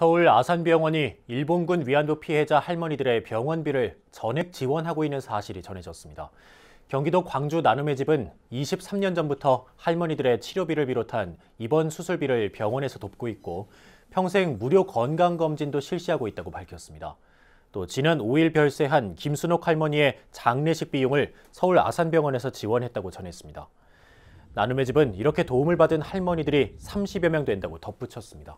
서울 아산병원이 일본군 위안부 피해자 할머니들의 병원비를 전액 지원하고 있는 사실이 전해졌습니다. 경기도 광주 나눔의 집은 23년 전부터 할머니들의 치료비를 비롯한 입원 수술비를 병원에서 돕고 있고 평생 무료 건강검진도 실시하고 있다고 밝혔습니다. 또 지난 5일 별세한 김순옥 할머니의 장례식 비용을 서울 아산병원에서 지원했다고 전했습니다. 나눔의 집은 이렇게 도움을 받은 할머니들이 30여 명 된다고 덧붙였습니다.